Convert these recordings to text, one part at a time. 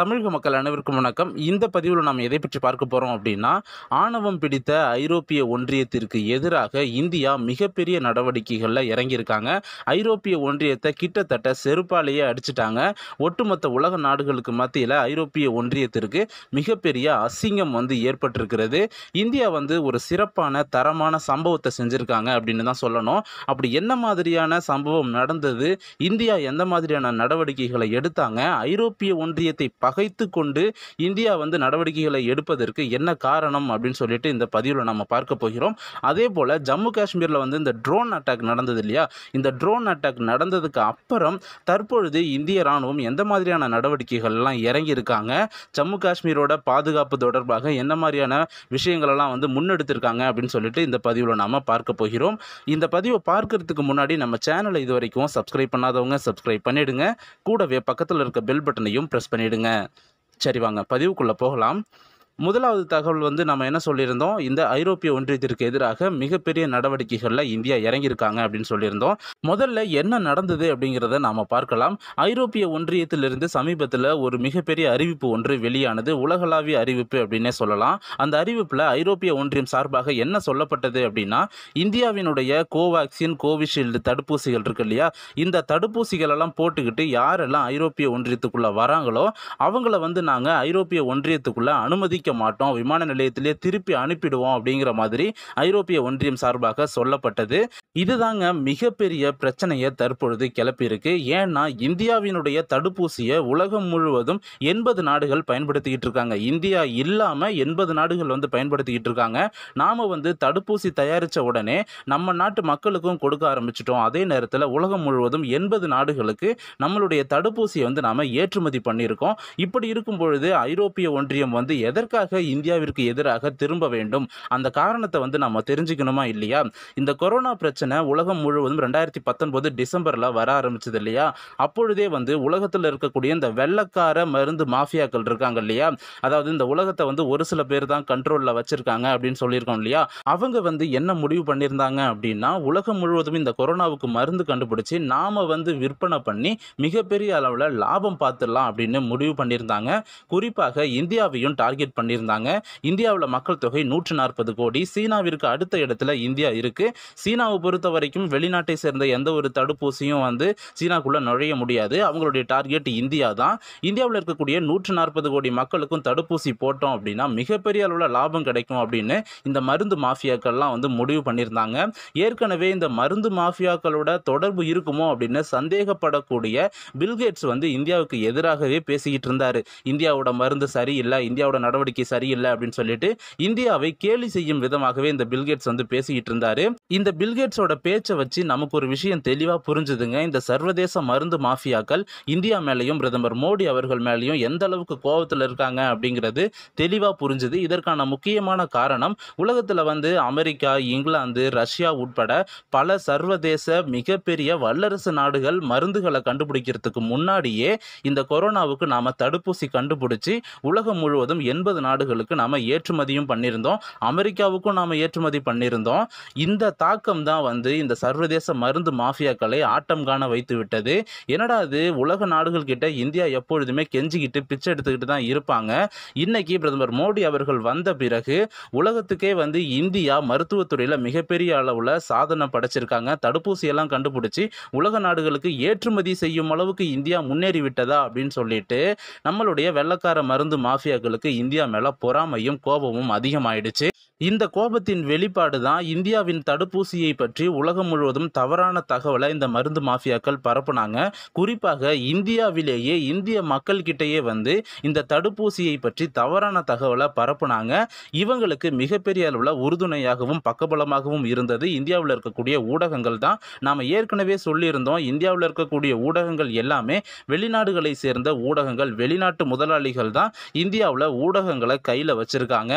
தமிழக மக்கள் அனைவருக்கும் வணக்கம் இந்த பதிவில் நாம் எதை பற்றி பார்க்க போகிறோம் அப்படின்னா ஆணவம் பிடித்த ஐரோப்பிய ஒன்றியத்திற்கு எதிராக இந்தியா மிகப்பெரிய நடவடிக்கைகளில் இறங்கியிருக்காங்க ஐரோப்பிய ஒன்றியத்தை கிட்டத்தட்ட செருப்பாலேயே அடிச்சிட்டாங்க ஒட்டுமொத்த உலக நாடுகளுக்கு மத்தியில் ஐரோப்பிய ஒன்றியத்திற்கு மிகப்பெரிய அசிங்கம் வந்து ஏற்பட்டிருக்கிறது இந்தியா வந்து ஒரு சிறப்பான தரமான சம்பவத்தை செஞ்சுருக்காங்க அப்படின்னு தான் சொல்லணும் அப்படி என்ன மாதிரியான சம்பவம் நடந்தது இந்தியா எந்த மாதிரியான நடவடிக்கைகளை எடுத்தாங்க ஐரோப்பிய ஒன்றியத்தை பகைத்து கொண்டு இந்தியா வந்து நடவடிக்கைகளை எடுப்பதற்கு என்ன காரணம் அப்படின்னு சொல்லிட்டு இந்த பதிவில் நம்ம பார்க்க போகிறோம் அதே போல் ஜம்மு காஷ்மீரில் வந்து இந்த ட்ரோன் அட்டாக் நடந்தது இல்லையா இந்த ட்ரோன் அட்டாக் நடந்ததுக்கு அப்புறம் தற்பொழுது இந்திய ராணுவம் எந்த மாதிரியான நடவடிக்கைகள்லாம் இறங்கியிருக்காங்க ஜம்மு காஷ்மீரோட பாதுகாப்பு தொடர்பாக என்ன மாதிரியான விஷயங்களெல்லாம் வந்து முன்னெடுத்திருக்காங்க அப்படின்னு சொல்லிட்டு இந்த பதிவில் நாம் பார்க்க போகிறோம் இந்த பதிவை பார்க்கறதுக்கு முன்னாடி நம்ம சேனலை இது வரைக்கும் சப்ஸ்கிரைப் பண்ணாதவங்க சப்ஸ்கிரைப் பண்ணிவிடுங்க கூடவே பக்கத்தில் இருக்க பெல் பட்டனையும் ப்ரெஸ் பண்ணிவிடுங்க சரி வாங்க பதிவுக்குள்ளே போகலாம் முதலாவது தகவல் வந்து நம்ம என்ன சொல்லியிருந்தோம் இந்த ஐரோப்பிய ஒன்றியத்திற்கு எதிராக மிகப்பெரிய நடவடிக்கைகளில் இந்தியா இறங்கியிருக்காங்க அப்படின்னு சொல்லியிருந்தோம் முதல்ல என்ன நடந்தது அப்படிங்கிறத நாம் பார்க்கலாம் ஐரோப்பிய ஒன்றியத்திலிருந்து சமீபத்தில் ஒரு மிகப்பெரிய அறிவிப்பு ஒன்று வெளியானது உலகளாவிய அறிவிப்பு அப்படின்னே சொல்லலாம் அந்த அறிவிப்பில் ஐரோப்பிய ஒன்றியம் சார்பாக என்ன சொல்லப்பட்டது அப்படின்னா இந்தியாவினுடைய கோவாக்சின் கோவிஷீல்டு தடுப்பூசிகள் இருக்கு இல்லையா இந்த தடுப்பூசிகளெல்லாம் போட்டுக்கிட்டு யாரெல்லாம் ஐரோப்பிய ஒன்றியத்துக்குள்ளே வராங்களோ அவங்கள வந்து நாங்கள் ஐரோப்பிய ஒன்றியத்துக்குள்ளே அனுமதி அனுமதிக்க மாட்டோம் விமான நிலையத்திலே திருப்பி அனுப்பிடுவோம் அப்படிங்கிற மாதிரி ஐரோப்பிய ஒன்றியம் சார்பாக சொல்லப்பட்டது இதுதாங்க மிகப்பெரிய பிரச்சனையை தற்பொழுது கிளப்பியிருக்கு ஏன்னா இந்தியாவினுடைய தடுப்பூசியை உலகம் முழுவதும் எண்பது நாடுகள் பயன்படுத்திக்கிட்டு இருக்காங்க இந்தியா இல்லாமல் எண்பது நாடுகள் வந்து பயன்படுத்திக்கிட்டு இருக்காங்க நாம் வந்து தடுப்பூசி தயாரித்த உடனே நம்ம நாட்டு மக்களுக்கும் கொடுக்க ஆரம்பிச்சிட்டோம் அதே நேரத்தில் உலகம் முழுவதும் எண்பது நாடுகளுக்கு நம்மளுடைய தடுப்பூசியை வந்து நாம் ஏற்றுமதி பண்ணியிருக்கோம் இப்படி இருக்கும் பொழுது ஐரோப்பிய ஒன்றியம் வந்து எதற்காக எதற்காக இந்தியாவிற்கு எதிராக திரும்ப வேண்டும் அந்த காரணத்தை வந்து நம்ம தெரிஞ்சுக்கணுமா இல்லையா இந்த கொரோனா பிரச்சனை உலகம் முழுவதும் ரெண்டாயிரத்தி பத்தொன்பது டிசம்பரில் வர ஆரம்பிச்சது இல்லையா அப்பொழுதே வந்து உலகத்தில் இருக்கக்கூடிய இந்த வெள்ளக்கார மருந்து மாஃபியாக்கள் இருக்காங்க இல்லையா அதாவது இந்த உலகத்தை வந்து ஒரு சில பேர் தான் கண்ட்ரோலில் வச்சுருக்காங்க அப்படின்னு சொல்லியிருக்கோம் இல்லையா அவங்க வந்து என்ன முடிவு பண்ணியிருந்தாங்க அப்படின்னா உலகம் முழுவதும் இந்த கொரோனாவுக்கு மருந்து கண்டுபிடிச்சி நாம் வந்து விற்பனை பண்ணி மிகப்பெரிய அளவில் லாபம் பார்த்துடலாம் அப்படின்னு முடிவு பண்ணியிருந்தாங்க குறிப்பாக இந்தியாவையும் டார்கெட் பண்ணி பண்ணியிருந்தாங்க இந்தியாவில் மக்கள் தொகை நூற்று நாற்பது கோடி சீனாவிற்கு அடுத்த இடத்துல இந்தியா இருக்குது சீனாவை பொறுத்த வரைக்கும் வெளிநாட்டை சேர்ந்த எந்த ஒரு தடுப்பூசியும் வந்து சீனாக்குள்ளே நுழைய முடியாது அவங்களுடைய டார்கெட் இந்தியா தான் இந்தியாவில் இருக்கக்கூடிய நூற்று நாற்பது கோடி மக்களுக்கும் தடுப்பூசி போட்டோம் அப்படின்னா மிகப்பெரிய அளவில் லாபம் கிடைக்கும் அப்படின்னு இந்த மருந்து மாஃபியாக்கள்லாம் வந்து முடிவு பண்ணியிருந்தாங்க ஏற்கனவே இந்த மருந்து மாஃபியாக்களோட தொடர்பு இருக்குமோ அப்படின்னு சந்தேகப்படக்கூடிய பில்கேட்ஸ் வந்து இந்தியாவுக்கு எதிராகவே பேசிக்கிட்டு இருந்தார் இந்தியாவோட மருந்து சரியில்லை இந்தியாவோட நடவடிக்கை நடவடிக்கை சரியில்லை அப்படின்னு சொல்லிட்டு இந்தியாவை கேலி செய்யும் விதமாகவே இந்த பில்கேட்ஸ் வந்து பேசிக்கிட்டு இருந்தாரு இந்த பில்கேட்ஸோட பேச்சை வச்சு நமக்கு ஒரு விஷயம் தெளிவாக புரிஞ்சுதுங்க இந்த சர்வதேச மருந்து மாஃபியாக்கள் இந்தியா மேலேயும் பிரதமர் மோடி அவர்கள் மேலேயும் எந்த அளவுக்கு கோபத்தில் இருக்காங்க அப்படிங்கிறது தெளிவாக புரிஞ்சுது இதற்கான முக்கியமான காரணம் உலகத்தில் வந்து அமெரிக்கா இங்கிலாந்து ரஷ்யா உட்பட பல சர்வதேச மிகப்பெரிய வல்லரசு நாடுகள் மருந்துகளை கண்டுபிடிக்கிறதுக்கு முன்னாடியே இந்த கொரோனாவுக்கு நாம் தடுப்பூசி கண்டுபிடிச்சி உலகம் முழுவதும் எண்பது நாடுகளுக்கு நாம் ஏற்றுமதியும் பண்ணியிருந்தோம் அமெரிக்காவுக்கும் நாம் ஏற்றுமதி பண்ணியிருந்தோம் இந்த தாக்கம் தான் வந்து இந்த சர்வதேச மருந்து மாஃபியாக்களை ஆட்டம் காண வைத்து விட்டது என்னடா அது உலக நாடுகள் கிட்ட இந்தியா எப்பொழுதுமே கெஞ்சிக்கிட்டு பிச்சை எடுத்துக்கிட்டு தான் இருப்பாங்க இன்னைக்கு பிரதமர் மோடி அவர்கள் வந்த பிறகு உலகத்துக்கே வந்து இந்தியா மருத்துவத்துறையில் மிகப்பெரிய அளவில் சாதனை படைச்சிருக்காங்க தடுப்பூசியெல்லாம் கண்டுபிடிச்சி உலக நாடுகளுக்கு ஏற்றுமதி செய்யும் அளவுக்கு இந்தியா முன்னேறி விட்டதா அப்படின்னு சொல்லிட்டு நம்மளுடைய வெள்ளக்கார மருந்து மாஃபியாக்களுக்கு இந்தியா மேல பொறாமையும் கோபமும் அதிகமாயிடுச்சு இந்த கோபத்தின் வெளிப்பாடு தான் இந்தியாவின் தடுப்பூசியை பற்றி உலகம் முழுவதும் தவறான தகவலை இந்த மருந்து மாஃபியாக்கள் பரப்புனாங்க குறிப்பாக இந்தியாவிலேயே இந்திய மக்கள்கிட்டயே வந்து இந்த தடுப்பூசியை பற்றி தவறான தகவலை பரப்புனாங்க இவங்களுக்கு மிகப்பெரிய அளவில் உறுதுணையாகவும் பக்கபலமாகவும் இருந்தது இந்தியாவில் இருக்கக்கூடிய ஊடகங்கள் தான் நாம் ஏற்கனவே சொல்லியிருந்தோம் இந்தியாவில் இருக்கக்கூடிய ஊடகங்கள் எல்லாமே வெளிநாடுகளை சேர்ந்த ஊடகங்கள் வெளிநாட்டு முதலாளிகள் தான் இந்தியாவில் ஊடகங்கள் ஊடகங்களை கையில் வச்சுருக்காங்க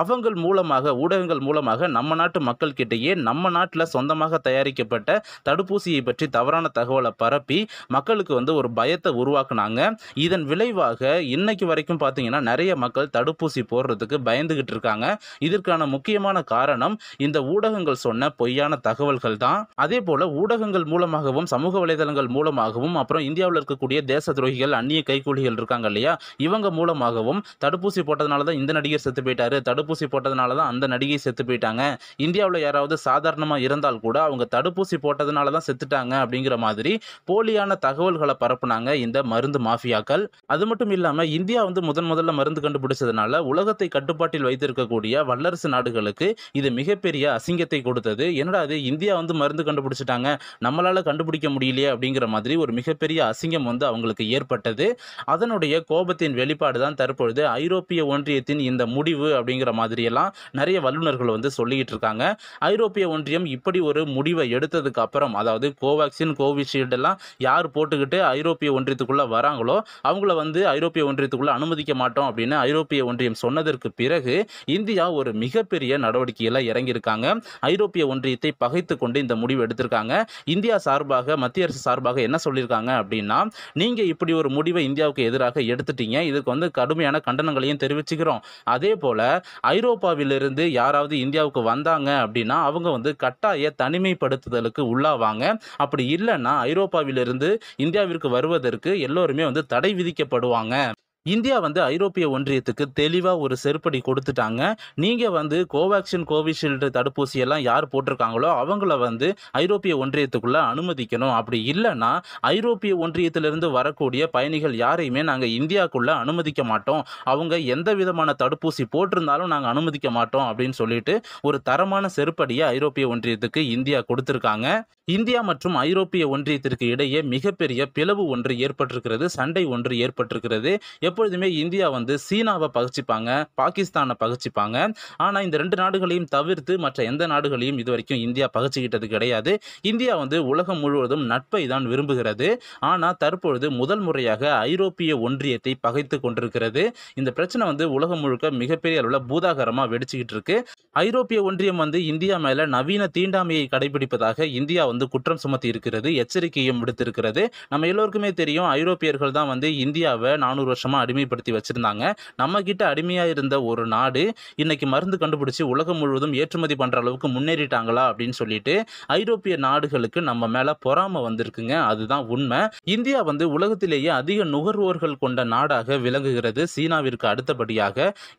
அவங்க மூலமாக ஊடகங்கள் மூலமாக நம்ம நாட்டு மக்கள்கிட்டயே நம்ம நாட்டில் சொந்தமாக தயாரிக்கப்பட்ட தடுப்பூசியை பற்றி தவறான தகவலை பரப்பி மக்களுக்கு வந்து ஒரு பயத்தை உருவாக்குனாங்க இதன் விளைவாக இன்னைக்கு வரைக்கும் பார்த்தீங்கன்னா நிறைய மக்கள் தடுப்பூசி போடுறதுக்கு பயந்துகிட்டு இருக்காங்க இதற்கான முக்கியமான காரணம் இந்த ஊடகங்கள் சொன்ன பொய்யான தகவல்கள் தான் அதே போல ஊடகங்கள் மூலமாகவும் சமூக வலைதளங்கள் மூலமாகவும் அப்புறம் இந்தியாவில் இருக்கக்கூடிய தேச துரோகிகள் அந்நிய கைகூலிகள் இருக்காங்க இல்லையா இவங்க மூலமாகவும் தடுப்பூசி போட்ட போட்டதுனால தான் இந்த நடிகர் செத்து போயிட்டாரு தடுப்பூசி போட்டதுனால தான் அந்த நடிகை செத்து போயிட்டாங்க இந்தியாவில் யாராவது சாதாரணமாக இருந்தால் கூட அவங்க தடுப்பூசி போட்டதுனால தான் செத்துட்டாங்க அப்படிங்கிற மாதிரி போலியான தகவல்களை பரப்புனாங்க இந்த மருந்து மாஃபியாக்கள் அது மட்டும் இல்லாமல் இந்தியா வந்து முதன் முதல்ல மருந்து கண்டுபிடிச்சதுனால உலகத்தை கட்டுப்பாட்டில் வைத்திருக்கக்கூடிய வல்லரசு நாடுகளுக்கு இது மிகப்பெரிய அசிங்கத்தை கொடுத்தது என்னடா அது இந்தியா வந்து மருந்து கண்டுபிடிச்சிட்டாங்க நம்மளால் கண்டுபிடிக்க முடியலையே அப்படிங்கிற மாதிரி ஒரு மிகப்பெரிய அசிங்கம் வந்து அவங்களுக்கு ஏற்பட்டது அதனுடைய கோபத்தின் வெளிப்பாடு தான் தற்பொழுது ஐரோப்பிய ஒன்றியத்தின் இந்த முடிவு அப்படிங்கிற மாதிரியெல்லாம் நிறைய வல்லுநர்கள் வந்து சொல்லிக்கிட்டு இருக்காங்க ஐரோப்பிய ஒன்றியம் இப்படி ஒரு முடிவை எடுத்ததுக்கு அப்புறம் அதாவது கோவேக்சின் கோவிஷீல்டு எல்லாம் யார் போட்டுக்கிட்டு ஐரோப்பிய ஒன்றியத்துக்குள்ளே வராங்களோ அவங்கள வந்து ஐரோப்பிய ஒன்றியத்துக்குள்ளே அனுமதிக்க மாட்டோம் அப்படின்னு ஐரோப்பிய ஒன்றியம் சொன்னதற்கு பிறகு இந்தியா ஒரு மிகப்பெரிய நடவடிக்கையில் இறங்கியிருக்காங்க ஐரோப்பிய ஒன்றியத்தை பகைத்து கொண்டு இந்த முடிவு எடுத்திருக்காங்க இந்தியா சார்பாக மத்திய அரசு சார்பாக என்ன சொல்லியிருக்காங்க அப்படின்னா நீங்கள் இப்படி ஒரு முடிவை இந்தியாவுக்கு எதிராக எடுத்துட்டீங்க இதுக்கு வந்து கடுமையான கண்டனங்களையும் தெரிவி தெரிவிச்சுக்கிறோம் அதே போல ஐரோப்பாவிலிருந்து யாராவது இந்தியாவுக்கு வந்தாங்க அப்படின்னா அவங்க வந்து கட்டாய தனிமைப்படுத்துதலுக்கு உள்ளாவாங்க அப்படி இல்லைன்னா ஐரோப்பாவிலிருந்து இந்தியாவிற்கு வருவதற்கு எல்லோருமே வந்து தடை விதிக்கப்படுவாங்க இந்தியா வந்து ஐரோப்பிய ஒன்றியத்துக்கு தெளிவாக ஒரு செருப்படி கொடுத்துட்டாங்க நீங்கள் வந்து கோவேக்சின் கோவிஷீல்டு தடுப்பூசியெல்லாம் யார் போட்டிருக்காங்களோ அவங்கள வந்து ஐரோப்பிய ஒன்றியத்துக்குள்ளே அனுமதிக்கணும் அப்படி இல்லைன்னா ஐரோப்பிய ஒன்றியத்திலிருந்து வரக்கூடிய பயணிகள் யாரையுமே நாங்கள் இந்தியாவுக்குள்ளே அனுமதிக்க மாட்டோம் அவங்க எந்த விதமான தடுப்பூசி போட்டிருந்தாலும் நாங்கள் அனுமதிக்க மாட்டோம் அப்படின்னு சொல்லிட்டு ஒரு தரமான செருப்படியை ஐரோப்பிய ஒன்றியத்துக்கு இந்தியா கொடுத்துருக்காங்க இந்தியா மற்றும் ஐரோப்பிய ஒன்றியத்திற்கு இடையே மிகப்பெரிய பிளவு ஒன்று ஏற்பட்டிருக்கிறது சண்டை ஒன்று ஏற்பட்டிருக்கிறது எப்படி எப்பொழுதுமே இந்தியா வந்து சீனாவை பகச்சிப்பாங்க பாகிஸ்தானை பகச்சிப்பாங்க ஆனால் இந்த ரெண்டு நாடுகளையும் தவிர்த்து மற்ற எந்த நாடுகளையும் இது வரைக்கும் இந்தியா பகச்சிக்கிட்டது கிடையாது இந்தியா வந்து உலகம் முழுவதும் நட்பை தான் விரும்புகிறது ஆனால் தற்பொழுது முதல் முறையாக ஐரோப்பிய ஒன்றியத்தை பகைத்து கொண்டிருக்கிறது இந்த பிரச்சனை வந்து உலகம் முழுக்க மிகப்பெரிய அளவில் பூதாகரமாக வெடிச்சுக்கிட்டு இருக்கு ஐரோப்பிய ஒன்றியம் வந்து இந்தியா மேல நவீன தீண்டாமையை கடைபிடிப்பதாக இந்தியா வந்து குற்றம் சுமத்தி இருக்கிறது எச்சரிக்கையும் விடுத்திருக்கிறது நம்ம எல்லோருக்குமே தெரியும் ஐரோப்பியர்கள் தான் வந்து இந்தியாவை நானூறு வருஷமா மொத்தமாக அடிமைப்படுத்தி வச்சுருந்தாங்க கிட்ட அடிமையாக இருந்த ஒரு நாடு இன்றைக்கி மருந்து கண்டுபிடிச்சி உலகம் முழுவதும் ஏற்றுமதி பண்ணுற அளவுக்கு முன்னேறிட்டாங்களா அப்படின்னு சொல்லிட்டு ஐரோப்பிய நாடுகளுக்கு நம்ம மேலே பொறாமை வந்திருக்குங்க அதுதான் உண்மை இந்தியா வந்து உலகத்திலேயே அதிக நுகர்வோர்கள் கொண்ட நாடாக விளங்குகிறது சீனாவிற்கு அடுத்தபடியாக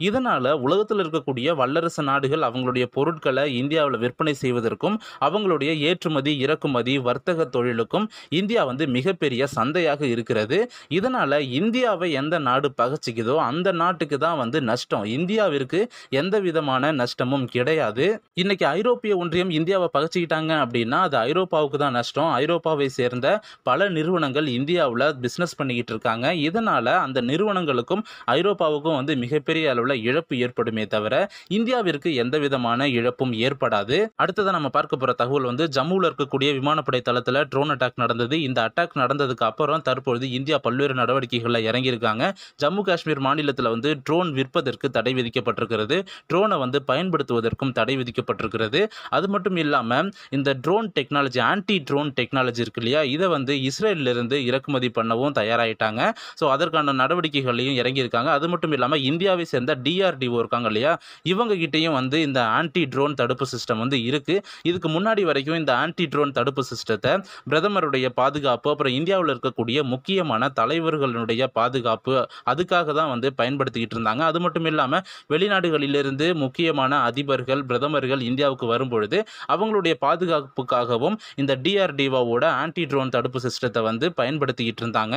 இதனால் உலகத்தில் இருக்கக்கூடிய வல்லரசு நாடுகள் அவங்களுடைய பொருட்களை இந்தியாவில் விற்பனை செய்வதற்கும் அவங்களுடைய ஏற்றுமதி இறக்குமதி வர்த்தக தொழிலுக்கும் இந்தியா வந்து மிகப்பெரிய சந்தையாக இருக்கிறது இதனால் இந்தியாவை எந்த நாடு பகச்சிக்குதோ அந்த நாட்டுக்கு தான் வந்து நஷ்டம் இந்தியாவிற்கு எந்த விதமான நஷ்டமும் கிடையாது இன்னைக்கு ஐரோப்பிய ஒன்றியம் இந்தியாவை பகச்சிக்கிட்டாங்க அப்படின்னா அது ஐரோப்பாவுக்கு தான் நஷ்டம் ஐரோப்பாவை சேர்ந்த பல நிறுவனங்கள் இந்தியாவில் பிஸ்னஸ் பண்ணிக்கிட்டு இருக்காங்க இதனால் அந்த நிறுவனங்களுக்கும் ஐரோப்பாவுக்கும் வந்து மிகப்பெரிய அளவில் இழப்பு ஏற்படுமே தவிர இந்தியாவிற்கு எந்த விதமான இழப்பும் ஏற்படாது அடுத்ததாக நம்ம பார்க்க போகிற தகவல் வந்து ஜம்முவில் இருக்கக்கூடிய விமானப்படை தளத்தில் ட்ரோன் அட்டாக் நடந்தது இந்த அட்டாக் நடந்ததுக்கு அப்புறம் தற்பொழுது இந்தியா பல்வேறு நடவடிக்கைகளில் இறங்கியிருக்காங்க ஜம்மு காஷ்மீர் மாநிலத்தில் வந்து ட்ரோன் விற்பதற்கு தடை விதிக்கப்பட்டிருக்கிறது ட்ரோனை வந்து பயன்படுத்துவதற்கும் தடை விதிக்கப்பட்டிருக்கிறது அது மட்டும் இல்லாமல் இந்த drone technology anti drone technology இருக்கு இல்லையா இதை வந்து இஸ்ரேலிருந்து இறக்குமதி பண்ணவும் தயாராகிட்டாங்க ஸோ அதற்கான நடவடிக்கைகளையும் இறங்கியிருக்காங்க அது மட்டும் இல்லாமல் இந்தியாவை சேர்ந்த டிஆர்டிஓ இருக்காங்க இல்லையா இவங்க கிட்டேயும் வந்து இந்த ஆன்டி ட்ரோன் தடுப்பு சிஸ்டம் வந்து இருக்குது இதுக்கு முன்னாடி வரைக்கும் இந்த ஆன்டி ட்ரோன் தடுப்பு சிஸ்டத்தை பிரதமருடைய பாதுகாப்பு அப்புறம் இந்தியாவில் இருக்கக்கூடிய முக்கியமான தலைவர்களுடைய பாதுகாப்பு அதுக்காக தான் வந்து பயன்படுத்திக்கிட்டு இருந்தாங்க அது மட்டும் இல்லாமல் வெளிநாடுகளிலிருந்து முக்கியமான அதிபர்கள் பிரதமர்கள் இந்தியாவுக்கு வரும்பொழுது அவங்களுடைய பாதுகாப்புக்காகவும் இந்த டிஆர்டிஓவோட ஆன்டி ட்ரோன் தடுப்பு சிஸ்டத்தை வந்து பயன்படுத்திக்கிட்டு இருந்தாங்க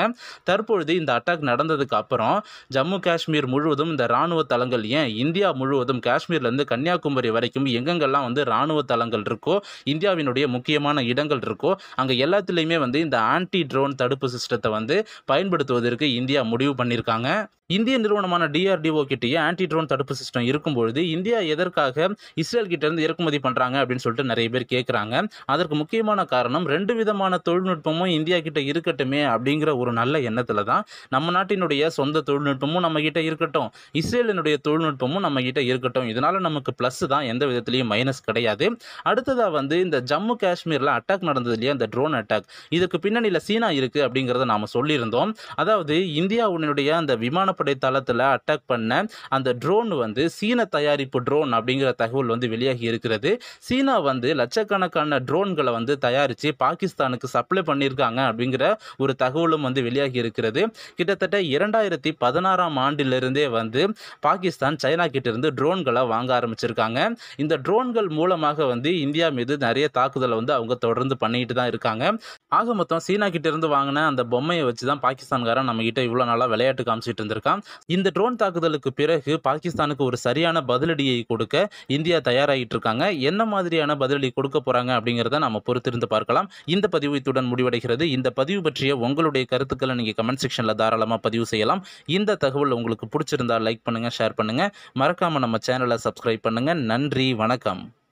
தற்பொழுது இந்த அட்டாக் நடந்ததுக்கு அப்புறம் ஜம்மு காஷ்மீர் முழுவதும் இந்த ராணுவ தளங்கள் ஏன் இந்தியா முழுவதும் காஷ்மீர்லேருந்து கன்னியாகுமரி வரைக்கும் எங்கெங்கெல்லாம் வந்து ராணுவ தளங்கள் இருக்கோ இந்தியாவினுடைய முக்கியமான இடங்கள் இருக்கோ அங்கே எல்லாத்துலேயுமே வந்து இந்த ஆன்டி ட்ரோன் தடுப்பு சிஸ்டத்தை வந்து பயன்படுத்துவதற்கு இந்தியா முடிவு பண்ணியிருக்கு 刚刚。இந்திய நிறுவனமான டிஆர்டிஓ கிட்டேயே ஆன்டி ட்ரோன் தடுப்பு சிஸ்டம் இருக்கும்பொழுது இந்தியா எதற்காக இஸ்ரேல் கிட்டேருந்து இறக்குமதி பண்ணுறாங்க அப்படின்னு சொல்லிட்டு நிறைய பேர் கேட்குறாங்க அதற்கு முக்கியமான காரணம் ரெண்டு விதமான தொழில்நுட்பமும் இந்தியா கிட்ட இருக்கட்டுமே அப்படிங்கிற ஒரு நல்ல எண்ணத்தில் தான் நம்ம நாட்டினுடைய சொந்த தொழில்நுட்பமும் நம்ம கிட்ட இருக்கட்டும் இஸ்ரேலினுடைய தொழில்நுட்பமும் நம்ம கிட்ட இருக்கட்டும் இதனால நமக்கு பிளஸ் தான் எந்த விதத்திலையும் மைனஸ் கிடையாது அடுத்ததாக வந்து இந்த ஜம்மு காஷ்மீரில் அட்டாக் நடந்தது இல்லையா இந்த ட்ரோன் அட்டாக் இதுக்கு பின்னணியில் சீனா இருக்குது அப்படிங்கிறத நாம் சொல்லியிருந்தோம் அதாவது இந்தியாவுடைய அந்த விமான கடற்படை தளத்தில் அட்டாக் பண்ண அந்த ட்ரோன் வந்து சீன தயாரிப்பு ட்ரோன் அப்படிங்கிற தகவல் வந்து வெளியாகி இருக்கிறது சீனா வந்து லட்சக்கணக்கான ட்ரோன்களை வந்து தயாரித்து பாகிஸ்தானுக்கு சப்ளை பண்ணியிருக்காங்க அப்படிங்கிற ஒரு தகவலும் வந்து வெளியாகி இருக்கிறது கிட்டத்தட்ட இரண்டாயிரத்தி பதினாறாம் ஆண்டிலிருந்தே வந்து பாகிஸ்தான் சைனா கிட்டிருந்து ட்ரோன்களை வாங்க ஆரம்பிச்சிருக்காங்க இந்த ட்ரோன்கள் மூலமாக வந்து இந்தியா மீது நிறைய தாக்குதலை வந்து அவங்க தொடர்ந்து பண்ணிட்டு தான் இருக்காங்க ஆக மொத்தம் சீனா கிட்டேருந்து வாங்கின அந்த பொம்மையை வச்சு தான் பாகிஸ்தான்காரன் நம்மகிட்ட இவ்வளோ நாளாக விளையாட்டு காமிச்சிட்டு இருந்திருக்காங்க இருக்கான் இந்த ட்ரோன் தாக்குதலுக்கு பிறகு பாகிஸ்தானுக்கு ஒரு சரியான பதிலடியை கொடுக்க இந்தியா தயாராகிட்டு இருக்காங்க என்ன மாதிரியான பதிலடி கொடுக்க போகிறாங்க அப்படிங்கிறத நம்ம பொறுத்திருந்து பார்க்கலாம் இந்த பதிவு இத்துடன் முடிவடைகிறது இந்த பதிவு பற்றிய உங்களுடைய கருத்துக்களை நீங்கள் கமெண்ட் செக்ஷனில் தாராளமாக பதிவு செய்யலாம் இந்த தகவல் உங்களுக்கு பிடிச்சிருந்தா லைக் பண்ணுங்கள் ஷேர் பண்ணுங்கள் மறக்காமல் நம்ம சேனலை சப்ஸ்கிரைப் பண்ணுங்கள் நன்றி வணக்கம்